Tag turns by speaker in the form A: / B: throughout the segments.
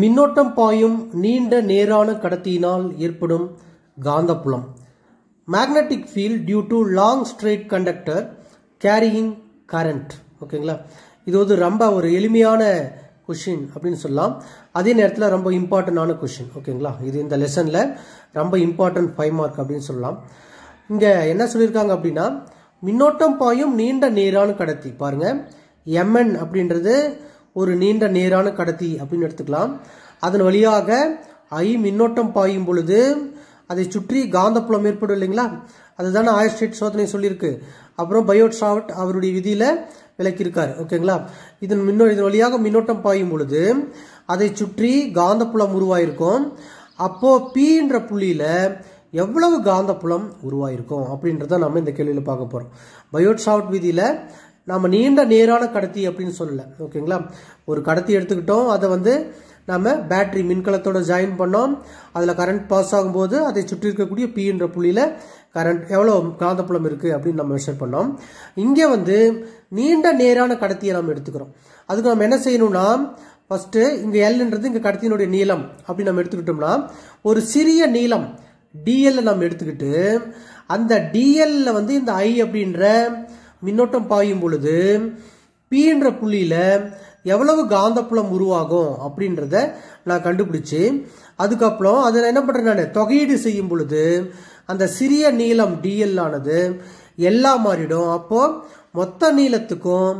A: மின்னோட்டம் பாயும் நீண்ட நேரான கடத்தியினால் ஏற்படும் காந்தப்புலம் magnetic field due to long straight conductor carrying current ஓகேங்களா இது வந்து ரொம்ப ஒரு எளிமையான கொஷின் அப்படின்னு சொல்லலாம் அதே நேரத்தில் ரொம்ப இம்பார்ட்டண்டான கொஷின் ஓகேங்களா இது இந்த லெசனில் ரொம்ப இம்பார்ட்டன்ட் ஃபைவ் மார்க் அப்படின்னு சொல்லலாம் இங்கே என்ன சொல்லியிருக்காங்க அப்படின்னா மின்னோட்டம் பாயும் நீண்ட நேரான கடத்தி பாருங்கள் எம்என் அப்படின்றது ஒரு நீண்ட நேரான கடத்தி அப்படின்னு எடுத்துக்கலாம் அதன் வழியாக ஐ மின்னோட்டம் பாயும் பொழுது அதை சுற்றி காந்தப்புலம் ஏற்படும் இல்லைங்களா அதுதான் ஆயர்ஸ்டேட் சோதனை சொல்லியிருக்கு அப்புறம் பயோட்ராவட் அவருடைய விதியில் விளக்கியிருக்கார் ஓகேங்களா இதன் மின்னோ இதன் வழியாக மின்னோட்டம் பாயும் பொழுது அதை சுற்றி காந்தப்புலம் உருவாயிருக்கும் அப்போது பீன்ற புள்ளியில் எவ்வளவு காந்தப்புலம் உருவாயிருக்கும் அப்படின்றத நம்ம இந்த கேள்வியில் பார்க்க போகிறோம் பயோட் விதியில விதியில் நம்ம நீண்ட நேரான கடத்தி அப்படின்னு சொல்லலை ஓகேங்களா ஒரு கடத்தி எடுத்துக்கிட்டோம் அதை வந்து நம்ம பேட்ரி மின்கலத்தோட ஜாயின் பண்ணோம் அதில் கரண்ட் பாஸ் ஆகும்போது அதை சுற்றி இருக்கக்கூடிய பின்ற புள்ளியில் கரண்ட் எவ்வளோ காந்தப்புலம் இருக்குது அப்படின்னு நம்ம மெஷர் பண்ணோம் இங்கே வந்து நீண்ட நேரான கடத்தியை நம்ம எடுத்துக்கிறோம் அதுக்கு நம்ம என்ன செய்யணும்னா ஃபஸ்ட்டு இங்கே எல்ன்றது இங்கே கடத்தியினுடைய நீளம் அப்படின்னு நம்ம எடுத்துக்கிட்டோம்னா ஒரு சிறிய நீளம் டிஎல்ல நம்ம எடுத்துக்கிட்டு அந்த டிஎல்ல வந்து இந்த ஐ அப்படின்ற மின்னோட்டம் பாயும் பொழுது பி என்ற புள்ளியில் எவ்வளவு காந்தப்புலம் உருவாகும் அப்படின்றத நான் கண்டுபிடிச்சி அதுக்கப்புறம் அதை என்ன பண்ணுறேன் நான் தொகையீடு செய்யும் பொழுது அந்த சிறிய நீளம் டிஎல் ஆனது எல்லாம் மாறிடும் அப்போது மொத்த நீளத்துக்கும்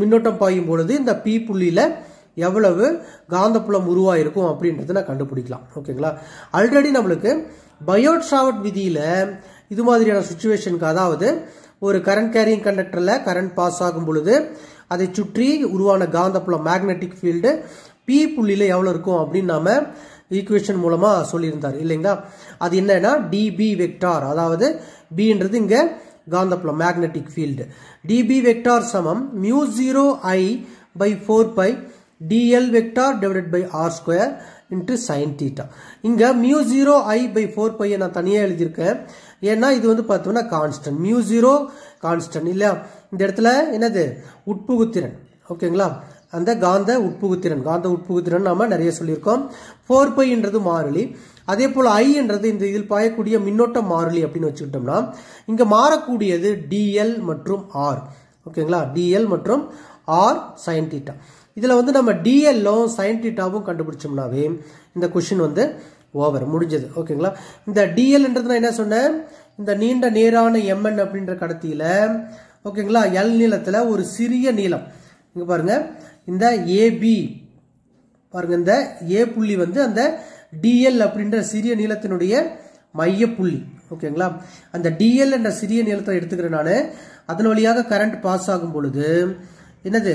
A: மின்னோட்டம் பாயும் பொழுது இந்த பி புள்ளியில் எவ்வளவு காந்தப்புலம் உருவாயிருக்கும் அப்படின்றத நான் கண்டுபிடிக்கலாம் ஓகேங்களா ஆல்ரெடி நம்மளுக்கு பயோட்ராவட் விதியில் இது மாதிரியான சுச்சுவேஷனுக்கு அதாவது ஒரு கரண்ட் கேரியிங் கண்டக்டரில் கரண்ட் பாஸ் ஆகும் பொழுது அதை சுற்றி உருவான காந்தப்புலம் மேக்னெட்டிக் ஃபீல்டு பி புள்ளியில் எவ்வளோ இருக்கும் அப்படின்னு நாம் ஈக்குவேஷன் மூலமாக சொல்லியிருந்தார் இல்லைங்களா அது என்னன்னா டிபி வெக்டார் அதாவது பின்றது இங்கே காந்தப்புலம் மேக்னெட்டிக் ஃபீல்டு டிபி வெக்டார் சமம் mu zero I by four pi dl vector divided by r square into sine theta இங்கே mu zero I by four பையை நான் தனியாக எழுதியிருக்கேன் ஏன்னா இது வந்து பார்த்தோம்னா கான்ஸ்டன்ட் மியூ ஜீரோ கான்ஸ்டன்ட் இல்லையா இந்த இடத்துல என்னது உட்புகுத்திறன் ஓகேங்களா அந்த காந்த உட்புகுத்திறன் காந்த உட்புகுத்திறன் நாம நிறைய சொல்லியிருக்கோம் ஃபோர் பைன்றது மாறிலி அதே போல் என்றது இந்த இதில் பாயக்கூடிய மின்னோட்ட மாறிலி அப்படின்னு வச்சுக்கிட்டோம்னா இங்கே மாறக்கூடியது டிஎல் மற்றும் ஆர் ஓகேங்களா டிஎல் மற்றும் ஆர் சைன் இதுல இதில் வந்து நம்ம டிஎல்லும் சைன் கண்டுபிடிச்சோம்னாவே இந்த கொஷின் வந்து ஓவர் முடிஞ்சது ஓகேங்களா இந்த டிஎல்ன்றது நான் என்ன சொன்னேன் இந்த நீண்ட நேரான எம்என் அப்படின்ற கடத்தியில் ஓகேங்களா எல் நீளத்தில் ஒரு சிறிய நீளம் இங்கே பாருங்க இந்த ஏபி பாருங்க இந்த ஏ புள்ளி வந்து அந்த டிஎல் அப்படின்ற சிறிய நீளத்தினுடைய மைய புள்ளி ஓகேங்களா அந்த டிஎல் என்ற சிறிய நீளத்தை எடுத்துக்கிறேன் நான் அதன் வழியாக கரண்ட் பாஸ் ஆகும் பொழுது என்னது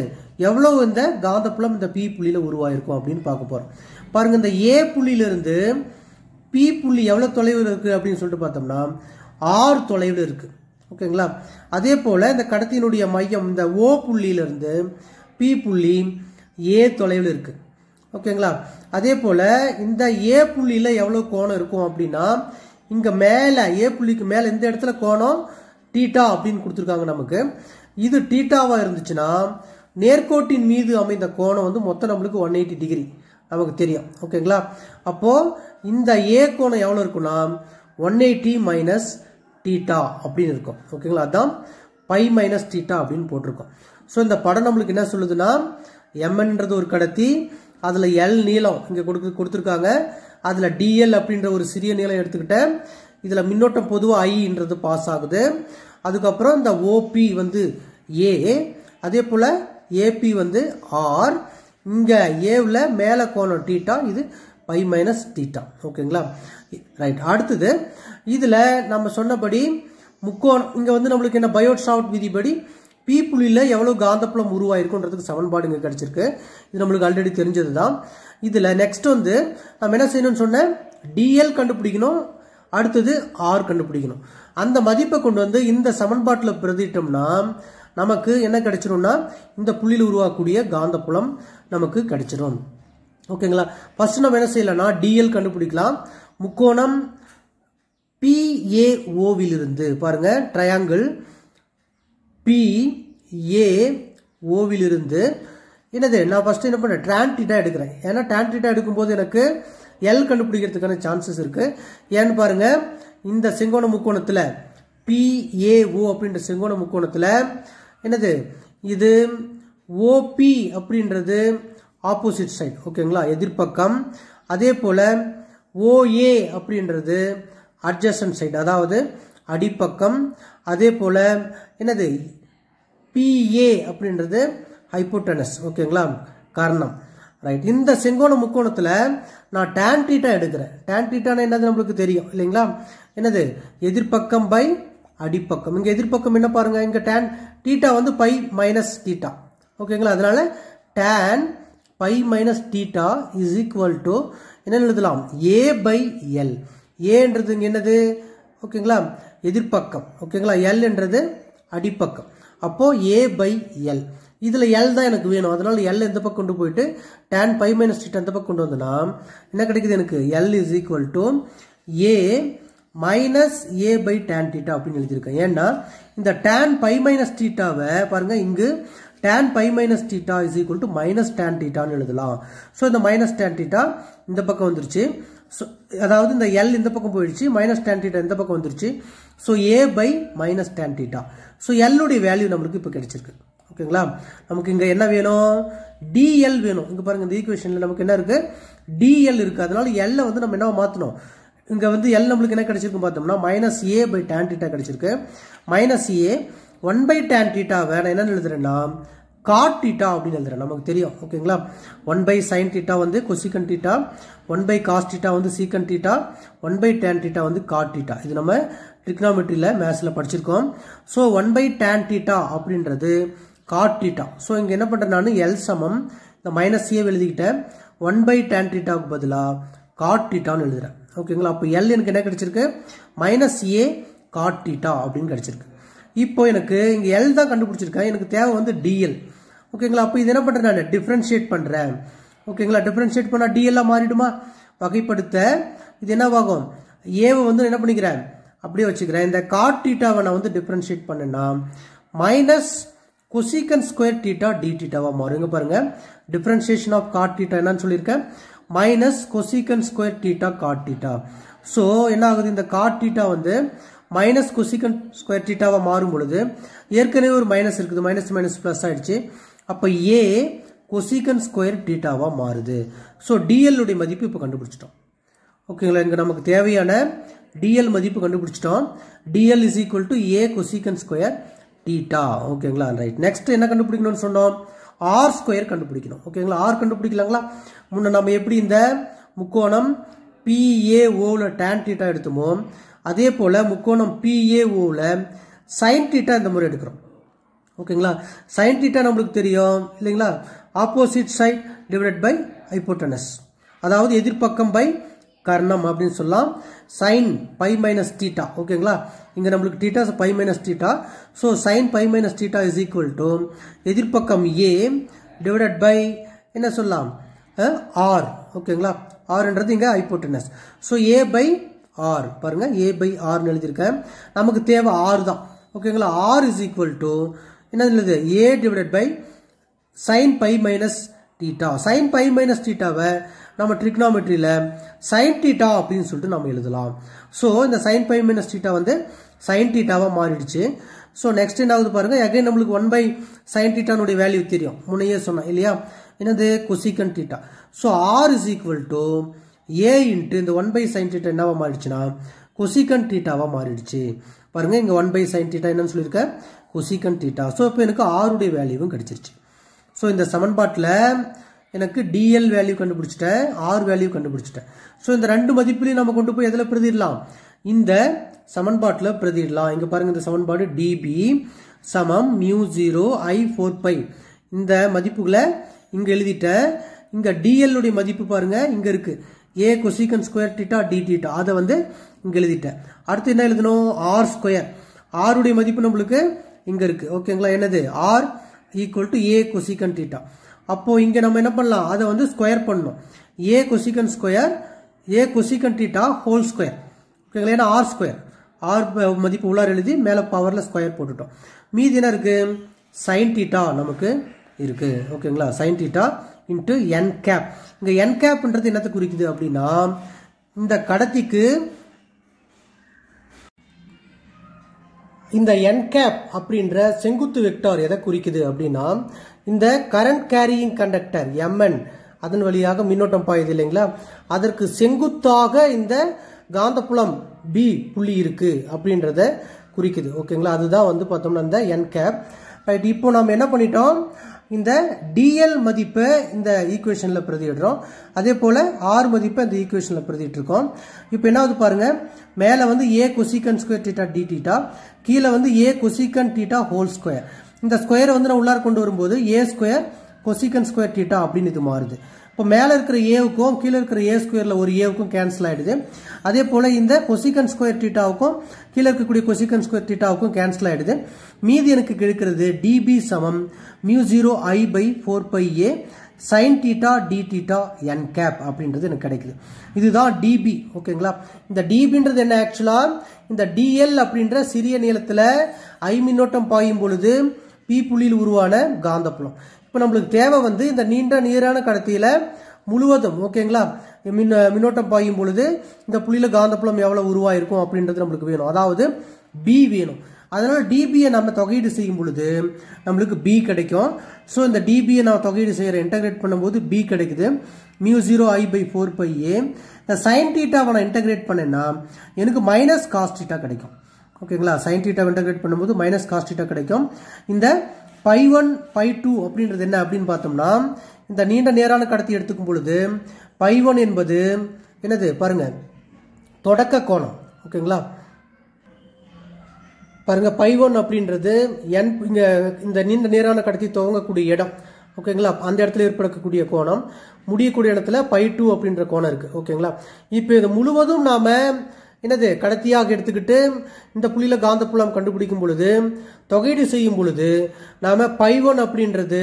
A: எவ்வளோ இந்த காந்தப்புலம் இந்த பி புள்ளியில உருவாயிருக்கும் அப்படின்னு பார்க்க போறோம் பாருங்கள் இந்த ஏ புள்ளியிலிருந்து பி புள்ளி எவ்வளோ தொலைவில் இருக்குது அப்படின்னு சொல்லிட்டு பார்த்தோம்னா ஆறு தொலைவில் இருக்குது ஓகேங்களா அதே போல் இந்த கடத்தினுடைய மையம் இந்த ஓ புள்ளியிலிருந்து பி புள்ளி ஏ தொலைவில் இருக்குது ஓகேங்களா அதே போல் இந்த ஏ புள்ளியில் எவ்வளோ கோணம் இருக்கும் அப்படின்னா இங்கே மேலே ஏ புள்ளிக்கு மேலே இந்த இடத்துல கோணம் டீட்டா அப்படின்னு கொடுத்துருக்காங்க நமக்கு இது டீட்டாவாக இருந்துச்சுன்னா நேர்கோட்டின் மீது அமைந்த கோணம் வந்து மொத்தம் நம்மளுக்கு ஒன் எயிட்டி டிகிரி நமக்கு தெரியும் ஓகேங்களா அப்போது இந்த ஏ கோணம் எவ்வளோ இருக்கும்னா ஒன் எயிட்டி மைனஸ் டீட்டா அப்படின்னு இருக்கும் ஓகேங்களா அதான் பை மைனஸ் டீட்டா அப்படின்னு போட்டிருக்கோம் ஸோ இந்த படம் நம்மளுக்கு என்ன சொல்லுதுன்னா எம்என்றது ஒரு கடத்தி அதில் எல் நீளம் இங்கே கொடுக்கு கொடுத்துருக்காங்க அதில் டிஎல் அப்படின்ற ஒரு சிறிய நீளம் எடுத்துக்கிட்டேன் இதில் மின்னோட்டம் பொதுவாக ஐன்றது பாஸ் ஆகுது அதுக்கப்புறம் இந்த ஓபி வந்து ஏ அதே போல் ஏபி வந்து ஆர் இங்கே ஏவில் மேலே கோணம் டீட்டா இது பை மைனஸ் டீட்டா ஓகேங்களா ரைட் அடுத்தது இதில் நம்ம சொன்னபடி முக்கோணம் இங்கே வந்து நம்மளுக்கு என்ன பயோட் விதிப்படி பி புள்ளியில் எவ்வளோ காந்தப்புலம் உருவாயிருக்குன்றதுக்கு சமன்பாடு இங்கே கிடச்சிருக்கு இது நம்மளுக்கு ஆல்ரெடி தெரிஞ்சது தான் இதில் நெக்ஸ்ட் வந்து நம்ம என்ன செய்யணும்னு சொன்னேன் டிஎல் கண்டுபிடிக்கணும் அடுத்தது ஆர் கண்டுபிடிக்கணும் அந்த மதிப்பை கொண்டு வந்து இந்த சமன்பாட்டில் பிரதிட்டோம்னா நமக்கு என்ன கிடைச்சிரும்னா இந்த புள்ளியில் உருவாக்கக்கூடிய காந்தப்புலம் நமக்கு கிடைச்சிடும் ஓகேங்களா ஃபர்ஸ்ட் நம்ம என்ன செய்யலாம்னா டிஎல் கண்டுபிடிக்கலாம் முக்கோணம் பிஏஓவிலிருந்து பாருங்க ட்ரையாங்கிள் பிஏஓவிலிருந்து என்னது நான் ஃபஸ்ட்டு என்ன பண்ணுறேன் டிரான்டிட்டா எடுக்கிறேன் ஏன்னா டிரான்டிட்டா எடுக்கும்போது எனக்கு எல் கண்டுபிடிக்கிறதுக்கான சான்சஸ் இருக்குது ஏன்னு பாருங்க இந்த செங்கோண முக்கோணத்தில் பிஏஓ அப்படின்ற செங்கோண முக்கோணத்தில் என்னது இது ஓபி அப்படின்றது ஆப்போசிட் சைட் ஓகேங்களா எதிர்ப்பக்கம் அதே போல் ஓஏ அப்படின்றது அட்ஜஸ்டன் சைட் அதாவது அடிப்பக்கம் அதே போல் என்னது பிஏ அப்படின்றது ஹைப்போட்டனஸ் ஓகேங்களா காரணம் ரைட் இந்த செங்கோண முக்கோணத்தில் நான் டேன் டீட்டா எடுக்கிறேன் டேன் டீட்டான என்னது நம்மளுக்கு தெரியும் இல்லைங்களா என்னது எதிர்ப்பக்கம் பை அடிப்பக்கம் இங்கே எதிர்ப்பக்கம் என்ன பாருங்கள் இங்கே டேன் டீட்டா வந்து பை மைனஸ் டீட்டா ஓகேங்களா அதனால் tan pi minus theta is equal to என்ன எழுதலாம் ஏ பை எல் ஏன்றது என்னது ஓகேங்களா எதிர்ப்பக்கம் ஓகேங்களா என்றது அடிப்பக்கம் அப்போது ஏ பை எல் இதில் எல் தான் எனக்கு வேணும் அதனால் எல் எந்த பக்கம் கொண்டு போயிட்டு டேன் பை மைனஸ் டீட்டா எந்த பக்கம் கொண்டு வந்தனா என்ன கிடைக்குது எனக்கு L is equal to A minus A by tan theta அப்படின்னு எழுதியிருக்கேன் ஏன்னா இந்த டேன் பை மைனஸ் டீட்டாவை பாருங்கள் இங்கு tan pi minus theta is equal to minus tan டீட்டான்னு எழுதலாம் ஸோ இந்த மைனஸ் டேன் டீட்டா இந்த பக்கம் வந்துருச்சு ஸோ அதாவது இந்த எல் இந்த பக்கம் போயிடுச்சு மைனஸ் டேன் டீட்டா இந்த பக்கம் வந்துருச்சு so A by minus tan theta so எல்லுடைய வேல்யூ நம்மளுக்கு இப்போ கிடைச்சிருக்கு ஓகேங்களா நமக்கு இங்கே என்ன வேணும் டிஎல் வேணும் இங்கே பாருங்க இந்த ஈக்குவேஷனில் நமக்கு என்ன இருக்குது டிஎல் இருக்குது அதனால எல்லை வந்து நம்ம என்ன மாற்றணும் இங்கே வந்து எல் நம்மளுக்கு என்ன கிடைச்சிருக்கு பார்த்தோம்னா minus A by tan theta கிடைச்சிருக்கு minus A one by tan theta நான் என்னென்னு எழுதுறேன்னா காட் டீட்டா அப்படின்னு எழுதுறேன் நமக்கு தெரியும் ஓகேங்களா ஒன் பை சைன் டீட்டா வந்து cosecant theta one by cos theta வந்து secant theta one by tan theta வந்து காட் டீட்டா இது நம்ம ட்ரிக்னாமெட்ரியில் மேத்ஸில் படிச்சிருக்கோம் so one by tan theta அப்படின்றது காட் டீட்டா ஸோ இங்கே என்ன பண்ணுறேன் நான் எல் சமம் இந்த மைனஸ் சிஏ எழுதிக்கிட்டேன் ஒன் பை டேன் டீட்டாவுக்கு பதிலாக காட் டீட்டான்னு எழுதுறேன் ஓகேங்களா அப்போ எல் எனக்கு என்ன கிடச்சிருக்கு மைனஸ் ஏ காட் டீட்டா அப்படின்னு கிடச்சிருக்கு இப்போ எனக்கு இங்கே எல் தான் கண்டுபிடிச்சிருக்கேன் எனக்கு தேவை வந்து டிஎல் ஓகேங்களா அப்போ இது என்ன பண்ணுறேன் நான் டிஃப்ரென்ஷியேட் பண்ணுறேன் ஓகேங்களா டிஃப்ரென்ஷியேட் பண்ணால் டிஎல்லாம் மாறிடுமா வகைப்படுத்த இது என்னவாகும் ஏவை வந்து என்ன பண்ணிக்கிறேன் அப்படியே வச்சுக்கிறேன் இந்த காட் டீட்டாவை நான் வந்து டிஃப்ரென்ஷியேட் பண்ணேன்னா minus cosecant square theta d டீட்டாவாக மாறும் இங்கே பாருங்கள் டிஃப்ரென்ஷியேஷன் ஆஃப் காட் டீட்டா என்னன்னு சொல்லியிருக்கேன் minus cosecant square theta cot theta so என்ன ஆகுது இந்த காட் டீட்டா வந்து மைனஸ் கொசிகன் ஸ்கொயர் டீட்டாவாக மாறும் பொழுது ஏற்கனவே ஒரு மைனஸ் இருக்குது மைனஸ் மைனஸ் ப்ளஸ் ஆகிடுச்சு அப்போ ஏ கொசிகன் ஸ்கொயர் டீட்டாவாக மாறுது ஸோ டிஎல்லுடைய மதிப்பு இப்போ கண்டுபிடிச்சிட்டோம் ஓகேங்களா இங்கே நமக்கு தேவையான டிஎல் மதிப்பு கண்டுபிடிச்சிட்டோம் dl is equal to a cosecant square theta ஓகேங்களா ரைட் நெக்ஸ்ட் என்ன கண்டுபிடிக்கணும்னு சொன்னோம் ஆர் ஸ்கொயர் கண்டுபிடிக்கணும் ஓகேங்களா ஆர் கண்டுபிடிக்கலாங்களா முன்ன நம்ம எப்படி இந்த முக்கோணம் பிஏஓவில் டேன் டீட்டா எடுத்தோமோ அதே போல் முக்கோணம் பிஏஓவில் சைன் டீட்டா இந்த முறை எடுக்கிறோம் ஓகேங்களா சைன் டீட்டா நம்மளுக்கு தெரியும் இல்லைங்களா opposite side divide by hypotenuse அதாவது எதிர்ப்பக்கம் பை கர்ணம் அப்படின்னு சொல்லலாம் சைன் பை மைனஸ் டீட்டா ஓகேங்களா இங்கே நம்மளுக்கு theta pi minus theta so sine pi minus theta is equal to எதிர்ப்பக்கம் ஏ டிவைட் பை என்ன சொல்லலாம் ஆர் ஓகேங்களா ஆர்ன்றது இங்கே hypotenuse so A by r பாருங்க ஏ பை ஆர்னு எழுதியிருக்கேன் நமக்கு தேவை ஆறு தான் ஓகேங்களா ஆர் இஸ் ஈக்குவல் டு என்ன எழுது a divide by sine pi minus theta sine pi minus டீட்டாவை நம்ம ட்ரிக்னாமெட்ரியில் சைன் டீட்டா அப்படின்னு சொல்லிட்டு நம்ம எழுதலாம் ஸோ இந்த சைன் பை மைனஸ் டீட்டா வந்து சைன் டீட்டாவாக மாறிடுச்சு ஸோ நெக்ஸ்ட் என்ன ஆகுது பாருங்க அகைன் நம்மளுக்கு ஒன் பை சைன் டீட்டானுடைய வேல்யூ தெரியும் முன்னையே சொன்னோம் இல்லையா என்னது cosecant theta so r is equal to a into இந்த ஒன் பை சைன் தீட்டா என்னவா மாறிடுச்சுன்னா கொசிகன் டீட்டாவாக மாறிடுச்சு பாருங்கள் இங்கே ஒன் பை சைன் தீட்டா என்னன்னு சொல்லியிருக்கேன் கொசிகன் டீட்டா ஸோ இப்போ எனக்கு ஆருடைய வேல்யூவும் கிடச்சிருச்சு ஸோ இந்த சமன்பாட்டில் எனக்கு டிஎல் வேல்யூ கண்டுபிடிச்சிட்டேன் ஆர் வேல்யூ கண்டுபிடிச்சிட்டேன் ஸோ இந்த ரெண்டு மதிப்புலையும் நம்ம கொண்டு போய் எதில் பிரதிடலாம் இந்த சமன்பாட்டில் பிரதிடலாம் இங்கே பாருங்கள் இந்த சமன்பாடு டிபி சமம் mu zero I four pi இந்த மதிப்புகளை இங்கே எழுதிட்டேன் இங்கே டிஎல்லுடைய மதிப்பு பாருங்கள் இங்கே இருக்குது ஏ கொசிகன் ஸ்கொயர் டிட்டா டி டிட்டா அதை வந்து இங்கே எழுதிட்டேன் அடுத்து என்ன எழுதணும் ஆர் ஸ்கொயர் ஆருடைய மதிப்பு நம்மளுக்கு இங்கே இருக்குது ஓகேங்களா என்னது r equal to a cosecant theta அப்போது இங்கே நம்ம என்ன பண்ணலாம் அதை வந்து ஸ்கொயர் பண்ணணும் a cosecant square a cosecant theta whole square ஓகேங்களா ஏன்னா ஆர் ஸ்கொயர் ஆர் மதிப்பு உள்ளார் எழுதி மேலே பவரில் ஸ்கொயர் போட்டுட்டோம் மீதி என்ன இருக்குது சைன் டீட்டா நமக்கு இருக்குது ஓகேங்களா sine theta into n cap இங்கே என் கேப்ன்றது என்னத்தை குறிக்குது அப்படின்னா இந்த கடத்திக்கு இந்த என் கேப் அப்படின்ற செங்குத்து வெக்டார் எதை குறிக்குது அப்படின்னா இந்த கரண்ட் கேரியிங் கண்டக்டர் எம்என் அதன் வழியாக மின்னோட்டம் பாயுது இல்லைங்களா அதற்கு செங்குத்தாக இந்த காந்தப்புலம் பி புள்ளி இருக்கு அப்படின்றத குறிக்குது ஓகேங்களா அதுதான் வந்து பார்த்தோம்னா இந்த என் கேப் ரைட் இப்போ நம்ம என்ன பண்ணிட்டோம் இந்த டிஎல் மதிப்பை இந்த ஈக்குவேஷனில் பிரதியிடுறோம் அதே போல் ஆர் மதிப்பை இந்த ஈக்குவேஷனில் பிரதிட்டிருக்கோம் இப்போ என்னாவது பாருங்க மேலே வந்து a cosecant square theta d theta கீழே வந்து a cosecant theta whole square இந்த ஸ்கொயரை வந்து நான் உள்ளார் கொண்டு வரும்போது a square cosecant square theta அப்படின்னு இது மாறுது இப்போ மேலே இருக்கிற ஏவுக்கும் கீழே இருக்கிற ஏ ஸ்கொயரில் ஒரு ஏவுக்கும் கேன்சல் ஆகிடுது அதே போல் இந்த கொசிகன் ஸ்கொயர் டீட்டாவுக்கும் கீழே இருக்கக்கூடிய கொசிகன் ஸ்கொயர் தீட்டாவுக்கும் கேன்சல் ஆகிடுது மீதி எனக்கு கிடைக்கிறது டிபி சமம் mu zero I by four pi a sine theta d theta n cap அப்படின்றது எனக்கு கிடைக்குது இதுதான் டிபி ஓகேங்களா இந்த டிபின்றது என்ன ஆக்சுவலாக இந்த டிஎல் அப்படின்ற சிறிய நீளத்தில் ஐ மின்னோட்டம் பாயும் பொழுது பி புள்ளியில் உருவான காந்தப்புலம் இப்போ நம்மளுக்கு தேவை வந்து இந்த நீண்ட நீரான கடத்தியில் முழுவதும் ஓகேங்களா மின் மின்னோட்டம் பாயும் பொழுது இந்த புள்ளியில் காந்தப்புலம் எவ்வளோ உருவாயிருக்கும் அப்படின்றது நம்மளுக்கு வேணும் அதாவது பி வேணும் அதனால டிபியை நம்ம தொகையீடு செய்யும் பொழுது நம்மளுக்கு பி கிடைக்கும் ஸோ இந்த டிபியை நான் தொகையீடு செய்கிற இன்டகிரேட் பண்ணும்போது பி கிடைக்குது mu zero I by four pi a இந்த சைன் டீட்டாவை நான் இன்டகிரேட் பண்ணேன்னா எனக்கு மைனஸ் காஸ்டீட்டா கிடைக்கும் ஓகேங்களா சைன் டீட்டா இன்டகிரேட் பண்ணும்போது மைனஸ் காஸ்டீட்டா கிடைக்கும் இந்த பை ஒன் பை டூ அப்படின்றது என்ன அப்படின்னு பார்த்தோம்னா இந்த நீண்ட நேரான கடத்தி எடுத்துக்கும் பொழுது பைவன் என்பது என்னது பாருங்க தொடக்க கோணம் ஓகேங்களா பாருங்க பைவன் அப்படின்றது என் இங்கே இந்த நீண்ட நேரான கடத்தி துவங்கக்கூடிய இடம் ஓகேங்களா அந்த இடத்துல ஏற்படக்கூடிய கோணம் முடியக்கூடிய இடத்துல பை டூ அப்படின்ற கோணம் இருக்குது ஓகேங்களா இப்போ இது முழுவதும் நாம் என்னது கடத்தியாக எடுத்துக்கிட்டு இந்த புள்ளியில் காந்தப்புலம் கண்டுபிடிக்கும் பொழுது தொகையீடு செய்யும் பொழுது நாம் பை ஒன் அப்படின்றது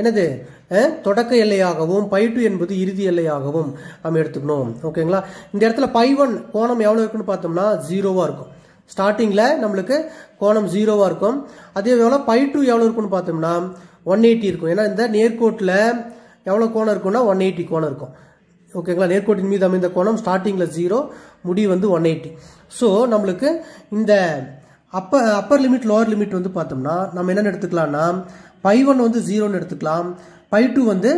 A: என்னது தொடக்க எல்லையாகவும் பை டூ என்பது இறுதி எல்லையாகவும் நம்ம எடுத்துக்கணும் ஓகேங்களா இந்த இடத்துல பை ஒன் கோணம் எவ்வளோ இருக்குன்னு பார்த்தோம்னா ஜீரோவாக இருக்கும் ஸ்டார்டிங்கில் நம்மளுக்கு கோணம் ஜீரோவாக இருக்கும் அதே போல் பை டூ எவ்வளோ இருக்குன்னு பார்த்தோம்னா ஒன் எயிட்டி இருக்கும் ஏன்னா இந்த நேர்கோட்டில் எவ்வளோ கோணம் இருக்குன்னா ஒன் எயிட்டி கோணம் இருக்கும் ஓகேங்களா நேர்கோட்டின் மீது அமைந்த கோணம் ஸ்டார்டிங்கில் ஜீரோ முடி வந்து ஒன் எயிட்டி ஸோ நம்மளுக்கு இந்த அப்ப அப்பர் லிமிட் லோவர் லிமிட் வந்து பார்த்தோம்னா நம்ம என்னென்ன எடுத்துக்கலாம்னா பை ஒன் வந்து ஜீரோன்னு எடுத்துக்கலாம் பை டூ வந்து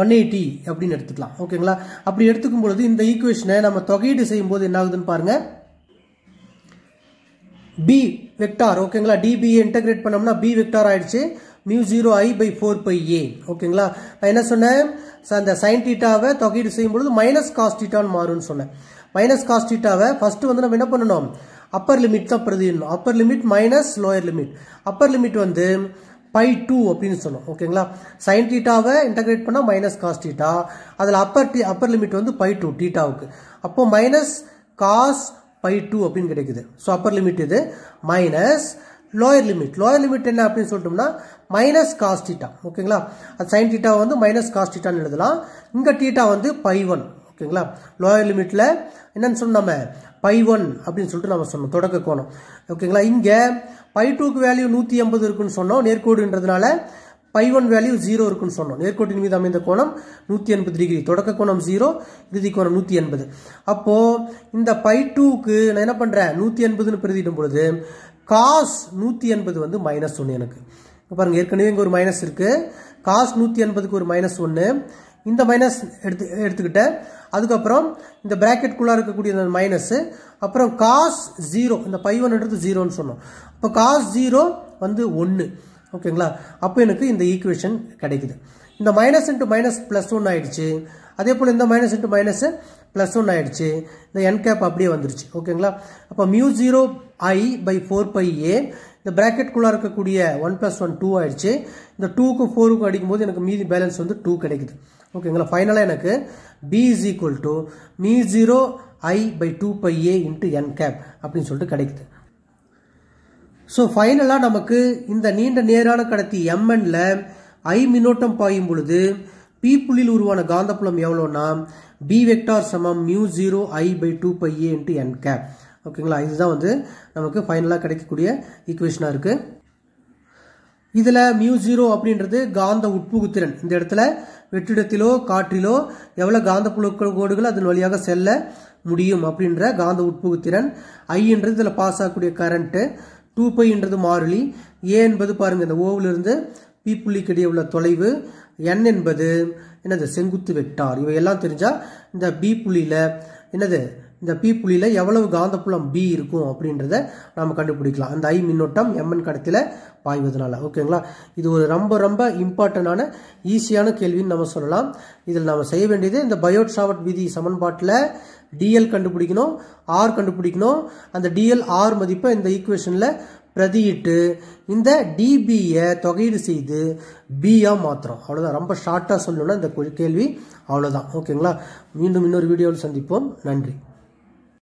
A: ஒன் எயிட்டி அப்படின்னு எடுத்துக்கலாம் ஓகேங்களா அப்படி எடுத்துக்கும் பொழுது இந்த ஈக்குவேஷனை நம்ம தொகையீடு செய்யும் போது என்ன ஆகுதுன்னு பாருங்க பி வெக்டார் ஓகேங்களா டிபிஏ இன்டகிரேட் பண்ணோம்னா பி வெக்டார் ஆயிடுச்சு mu zero I by four pi a ஓகேங்களா நான் என்ன சொன்னேன் அந்த சைன் டீட்டாவை தொகையீடு செய்யும் பொழுது மைனஸ் காஸ்ட் டீட்டான்னு மாறும்னு சொன்னேன் மைனஸ் காஸ்ட் டீட்டாவை ஃபர்ஸ்ட் வந்து நம்ம என்ன பண்ணணும் அப்பர் லிமிட் தான் பிரதி upper limit minus lower limit upper limit வந்து பை டூ அப்படின்னு சொன்னோம் ஓகேங்களா சைன் டீட்டாவை இன்டகிரேட் பண்ணால் மைனஸ் காஸ் டீட்டா அதில் அப்பர் டி அப்பர் லிமிட் வந்து பை டூ டீட்டாவுக்கு அப்போ மைனஸ் காஸ் பை டூ அப்படின்னு கிடைக்குது ஸோ அப்பர் லிமிட் இது minus lower limit lower limit என்ன அப்படின்னு சொல்லிட்டோம்னா மைனஸ் காஸ் டீட்டா ஓகேங்களா அது சைன் டீட்டா வந்து மைனஸ் காஸ் டீட்டான்னு எழுதலாம் இங்கே டீட்டா வந்து பை ஒன் ஓகேங்களா லோயர் லிமிட்டில் என்னன்னு சொல்லணும் நம்ம பை ஒன் அப்படின்னு சொல்லிட்டு நம்ம சொன்னோம் தொடக்க கோணம் ஓகேங்களா இங்கே பை டூக்கு வேல்யூ நூற்றி ஐம்பது இருக்குன்னு சொன்னோம் நேர்கோடுன்றதுனால பை ஒன் வேல்யூ ஜீரோ இருக்குன்னு சொன்னோம் நேர்கோட்டின் மீது அமைந்த கோணம் நூற்றி எண்பது டிகிரி தொடக்க கோணம் ஜீரோ இறுதி கோணம் நூற்றி எண்பது அப்போது இந்த பை டூக்கு நான் என்ன பண்ணுறேன் நூற்றி எண்பதுன்னு பிரதிடும் பொழுது காஸ் நூற்றி எண்பது வந்து மைனஸ் ஒன்று எனக்கு பாருங்கள் ஏற்கனவே இங்கே ஒரு மைனஸ் இருக்குது காஸ் நூற்றி எண்பதுக்கு ஒரு மைனஸ் ஒன்று இந்த மைனஸ் எடுத்து எடுத்துக்கிட்டேன் அதுக்கப்புறம் இந்த ப்ராக்கெட்குள்ளே இருக்கக்கூடிய இந்த மைனஸு அப்புறம் காஸ் ஜீரோ இந்த பை ஒன்ன்றது ஜீரோன்னு சொன்னோம் அப்போ காஸ் ஜீரோ வந்து ஒன்று ஓகேங்களா அப்போ எனக்கு இந்த ஈக்குவேஷன் கிடைக்குது இந்த minus into minus plus one ஆயிடுச்சு அதே போல் இந்த minus into minus plus one ஆயிடுச்சு இந்த என் கேப் அப்படியே வந்துருச்சு ஓகேங்களா அப்போ mu zero I by four pi a இந்த ப்ராக்கெட்குள்ளே இருக்கக்கூடிய ஒன் ப்ளஸ் ஒன் டூ ஆயிடுச்சு இந்த டூக்கு ஃபோருக்கு போது எனக்கு மீதி பேலன்ஸ் வந்து டூ கிடைக்குது ஓகேங்களா ஃபைனலாக எனக்கு B is equal to mu zero I by two pi a into n cap அப்படின்னு சொல்லிட்டு கிடைக்குது ஸோ ஃபைனலாக நமக்கு இந்த நீண்ட நேரான கடத்தி எம்என்ல ஐ மின்னோட்டம் பாயும் பொழுது பி புள்ளியில் உருவான காந்தப்புலம் எவ்வளோன்னா பி வெக்டார் சமம் mu zero I by two pi a into n cap ஓகேங்களா இதுதான் வந்து நமக்கு ஃபைனலாக கிடைக்கக்கூடிய ஈக்குவேஷனாக இருக்குது இதில் மியூ ஜீரோ அப்படின்றது காந்த உட்புகுத்திறன் இந்த இடத்துல வெற்றிடத்திலோ காற்றிலோ எவ்வளோ காந்த புழுக்கள் கோடுகள் அதன் வழியாக செல்ல முடியும் அப்படின்ற காந்த உட்புகுத்திறன் ஐன்றது இதில் பாஸ் ஆகக்கூடிய கரண்ட்டு டூ பைன்றது மாறிலி ஏ என்பது பாருங்கள் இந்த ஓவிலிருந்து பி புள்ளிக்கிடையே உள்ள தொலைவு என் என்பது என்னது செங்குத்து வெட்டார் இவையெல்லாம் தெரிஞ்சால் இந்த பி புள்ளியில் என்னது இந்த பி புள்ளியில் எவ்வளவு காந்தப்புலம் பி இருக்கும் அப்படின்றத நம்ம கண்டுபிடிக்கலாம் அந்த ஐ மின்னோட்டம் எம்என் கடத்தில் பாய்வதனால ஓகேங்களா இது ஒரு ரொம்ப ரொம்ப இம்பார்ட்டண்டான ஈஸியான கேள்வின்னு நம்ம சொல்லலாம் இதில் நாம் செய்ய வேண்டியது இந்த பயோட்ஸாவட் விதி சமன்பாட்டில் டிஎல் கண்டுபிடிக்கணும் ஆர் கண்டுபிடிக்கணும் அந்த டிஎல் ஆர் மதிப்பை இந்த ஈக்குவேஷனில் பிரதியிட்டு இந்த டிபியை தொகையீடு செய்து பியாக மாத்திரம் அவ்வளோதான் ரொம்ப ஷார்ட்டாக சொல்லணும்னா இந்த கேள்வி அவ்வளோதான் ஓகேங்களா மீண்டும் இன்னொரு வீடியோவில் சந்திப்போம் நன்றி